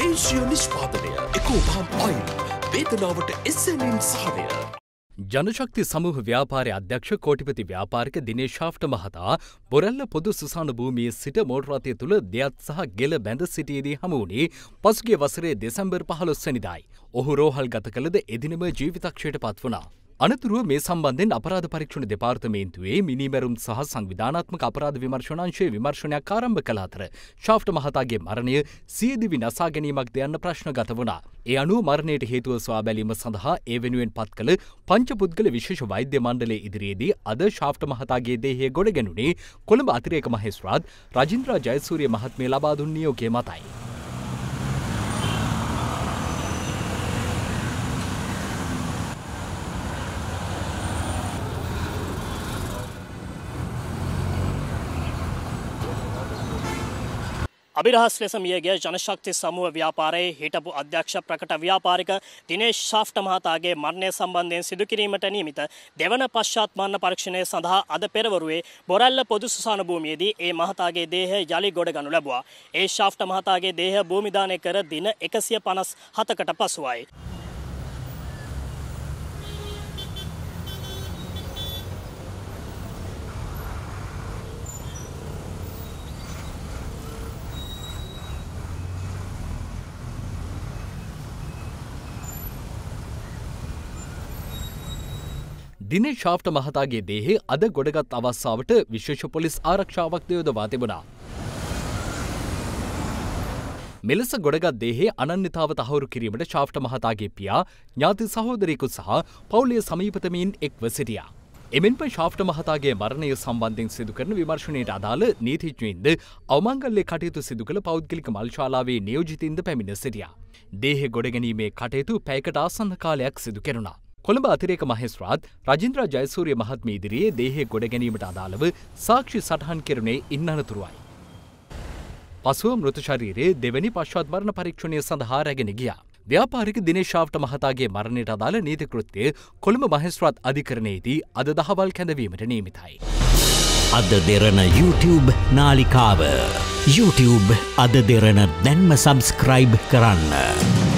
දේශීය නිෂ්පාදනය එකෝපහම් අයින් වේතනාවට එස්සෙනින් සහනය. ජනශක්ති සමූහ ව්‍යාපාරය අධ්‍යක්ෂ කෝටිපති ව්‍යාපාරික දිනේ ශාෆ්ට මහතා බොරැල්ල පොදු සුසාන භූමියේ සිට මෝටරතය තුළ දෙයත් සහ ගෙල බැඳ සිටියේදී හමුවුණේ පසුගේ වසරේ දෙසැම්බර් පහළොස්සනිදායි. ඔහු රෝහල් ගත කළද එදිනම ජීවිතක්ෂයට පත් වනා. අනතුරුව මේ සම්බන්ධෙන් අපරාධ පරීක්ෂණ දෙපාර්තමේන්තුවේ මිනිමැරුම් සහ සංවිධානාත්මක අපරාධ විමර්ශනාංශයේ විමර්ශනයක් ආරම්භ කළ අතර ශාෆ්ට මහතාගේ මරණය සියදිවි නසා ගැනීමක්ද යන්න ප්‍රශ්න ගත වුණා. ඒ අනුව මරණයට හේතුව සොයා බැලීම සඳහා ඒ වෙනුවෙන් පත් කළ පංචපුද්ගල විශේෂ වෛද්‍ය මණ්ඩලය ඉදිරියේදී අද ශාෆ්ට මහතාගේ දේහය ගොඩ ගැනුණේ කොළඹ අතිරේක මහේස්රාත් රජින්ද්‍රා ජයසූරිය මහත්මය ලබා දුන් නියෝගය මතයි. අභිරහස් ලෙස මියගිය ජනශක්ති සමූහ ව්‍යාපාරයේ හිටපු අධ්‍යක්ෂ ප්‍රකට ව්‍යාපාරික දිනේශ් ශාෆ්ට මහතාගේ මරණය සම්බන්ධයෙන් සිදු කිරීමට නියමිත දෙවන පශ්චාත් මරණ පරීක්ෂණය සඳහා අද පෙරවරුවේ බොරැල්ල පොදු සුසාන භූමියේදී ඒ මහතාගේ දේහය යලි ගොඩගනු ලැබුවා. ඒ ශාෆ්ට මහතාගේ දේහ භූමිදානය කර දින 157කට පසුවයි. දිනේ ශාප්ට මහතාගේ දේහේ අද ගොඩගත් අවස්සාාවට විශේෂ පොලිස් ආරක්ෂාවක් දයොදවා තිබුණා. මෙලෙස ගොඩගත් දේහේ අනන්‍යතාව තහවුරු කිරීමට ශාප්ට මහතාගේ පියා ඥාති සහෝදරයකු සහ පවුලේ සමීපතමයින් එක්ව සිටියා. එමෙන්ම ශාප්ට මහතාගේ මරණය සම්බන්ධයෙන් සිදුකරන විමර්ශණයට අදාළ නීතිච්ඥයින්ද අවමංගල්ලේ කටයුතු සිදු කළ පෞද්ගලික මල්ශාලාවේ නියෝජිතන්ද පැමිණ සිටියා. දේහෙ ගොඩගැනීමේ කටයුතු පැයකට ආසන්න කාලයක් සිදු කෙරුණා. කොළඹ අතිරේක මහෙස්රාත් රජින්ද්‍ර ජයසූරිය මහත්ම ඉදිරියේ දේහය ගොඩ ගැනීමට අදාළව සාක්ෂි සටහන් කෙරුණේ ඉන් අනතුරුවයි. පසුව මෘත ශරීරයේ දෙවැනි පශ්වත් මරණ පරීක්ෂණය සඳහා රැගෙන ගියා. ව්‍යාපාරික දිනේශාවට මහතාගේ මරණයට අදාළ නීතිකෘත්‍යය කොළඹ මහෙස්ත්‍රාත් අධිකරණයේදී අද දහවල් කැඳවීමට නීමිතයි. අද දෙරන YouTube නාලිකාව YouTube අද දෙරන දැන්ම සබස්ක්‍රයිබ් කරන්න.